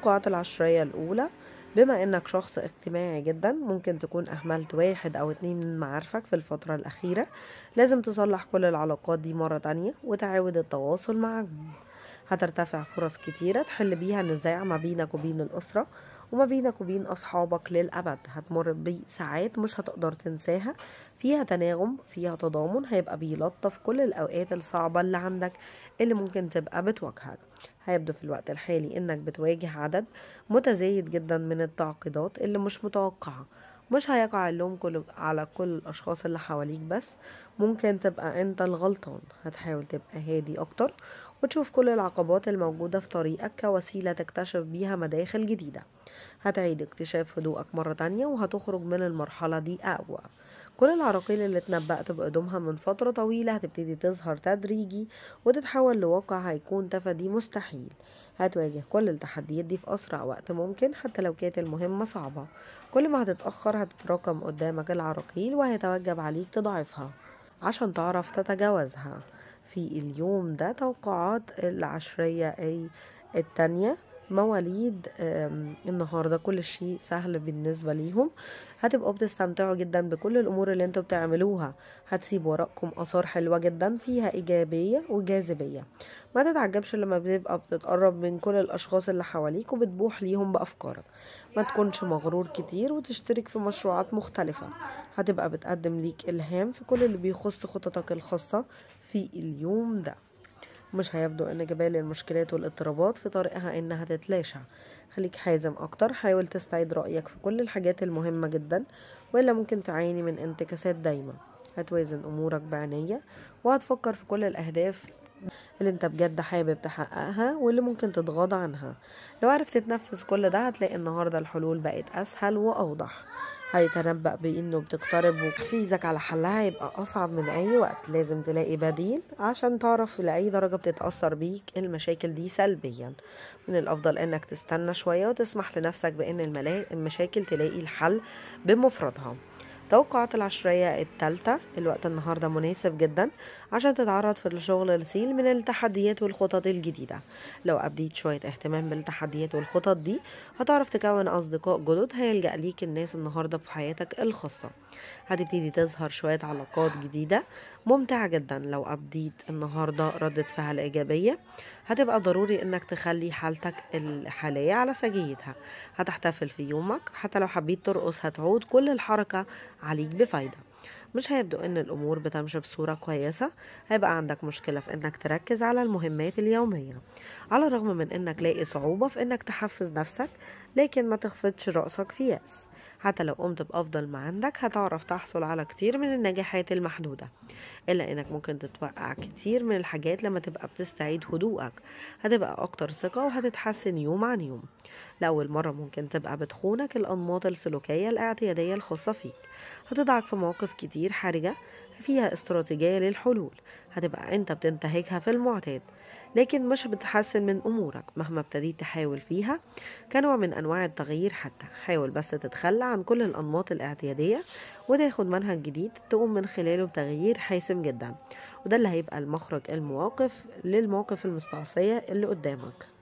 القاعات العشرية الأولى بما إنك شخص اجتماعي جدا ممكن تكون أهملت واحد أو اتنين من معارفك في الفترة الأخيرة لازم تصلح كل العلاقات دي مرة تانية وتعاود التواصل معهم هترتفع فرص كتيرة تحل بيها النزاع ما بينك وبين الأسرة وما بينك وبين أصحابك للأبد هتمر بساعات مش هتقدر تنساها فيها تناغم فيها تضامن هيبقى بيلطف كل الأوقات الصعبة اللي عندك اللي ممكن تبقى بتواجهك هيبدو في الوقت الحالي إنك بتواجه عدد متزايد جدا من التعقيدات اللي مش متوقعة مش هيقع اللوم كل على كل الأشخاص اللي حواليك بس ممكن تبقى أنت الغلطان هتحاول تبقى هادي أكتر وتشوف كل العقبات الموجودة في طريقك كوسيلة تكتشف بيها مداخل جديدة هتعيد اكتشاف هدوءك مرة تانية وهتخرج من المرحلة دي أقوى كل العراقيل اللي اتنبأت بقدومها من فترة طويلة هتبتدي تظهر تدريجي وتتحول لواقع هيكون تفادي مستحيل هتواجه كل التحديات دي في أسرع وقت ممكن حتى لو كانت المهمة صعبة كل ما هتتأخر هتتراكم قدامك العراقيل وهيتوجب عليك تضعفها عشان تعرف تتجاوزها في اليوم ده توقعات العشرية أي التانية مواليد النهارده كل شيء سهل بالنسبه ليهم هتبقوا بتستمتعوا جدا بكل الامور اللي انتوا بتعملوها هتسيب وراكم اثار حلوه جدا فيها ايجابيه وجاذبيه ما تتعجبش لما بتبقى بتتقرب من كل الاشخاص اللي حواليك وبتبوح ليهم بافكارك ما تكونش مغرور كتير وتشترك في مشروعات مختلفه هتبقى بتقدم ليك الهام في كل اللي بيخص خططك الخاصه في اليوم ده مش هيبدو أن جبال المشكلات والاضطرابات في طريقها أنها تتلاشى خليك حازم أكتر حاول تستعيد رأيك في كل الحاجات المهمة جدا وإلا ممكن تعاني من انتكاسات دايما هتوازن أمورك بعناية وهتفكر في كل الأهداف اللي انت بجد حابب تحققها واللي ممكن تتغاضى عنها لو عرفت تنفذ كل ده هتلاقي النهاردة الحلول بقت أسهل وأوضح هيتنبأ بأنه بتقترب وتحفيزك على حلها هيبقى أصعب من أي وقت لازم تلاقي بديل عشان تعرف لأي درجة بتتأثر بيك المشاكل دي سلبيا من الأفضل أنك تستنى شوية وتسمح لنفسك بأن المشاكل تلاقي الحل بمفردها توقعات العشرية الثالثة الوقت النهاردة مناسب جدا عشان تتعرض في الشغل لسيل من التحديات والخطط الجديدة لو أبديت شوية اهتمام بالتحديات والخطط دي هتعرف تكون أصدقاء جدد هيلجأ ليك الناس النهاردة في حياتك الخاصة هتبتدي تظهر شوية علاقات جديدة ممتعة جدا لو أبديت النهاردة ردة فعل إيجابية هتبقى ضروري إنك تخلي حالتك الحالية على سجيتها هتحتفل في يومك حتى لو حبيت ترقص هتعود كل الحركة عليك بفايدة مش هيبدو ان الامور بتمشي بصورة كويسة هيبقى عندك مشكلة في انك تركز على المهمات اليومية على الرغم من انك لاقي صعوبة في انك تحفز نفسك لكن ما تخفضش رأسك في يأس حتى لو قمت بأفضل ما عندك هتعرف تحصل على كتير من النجاحات المحدودة إلا إنك ممكن تتوقع كتير من الحاجات لما تبقى بتستعيد هدوءك هتبقى أكتر ثقة وهتتحسن يوم عن يوم لأول مرة ممكن تبقى بتخونك الأنماط السلوكية الاعتيادية الخاصة فيك هتضعك في مواقف كتير كتير حرجة فيها استراتيجية للحلول هتبقى انت بتنتهجها في المعتاد لكن مش بتحسن من امورك مهما ابتديت تحاول فيها كنوع من انواع التغيير حتى حاول بس تتخلى عن كل الانماط الاعتيادية وتاخد منهج جديد تقوم من خلاله بتغيير حاسم جدا وده اللي هيبقى المخرج المواقف للمواقف المستعصية اللي قدامك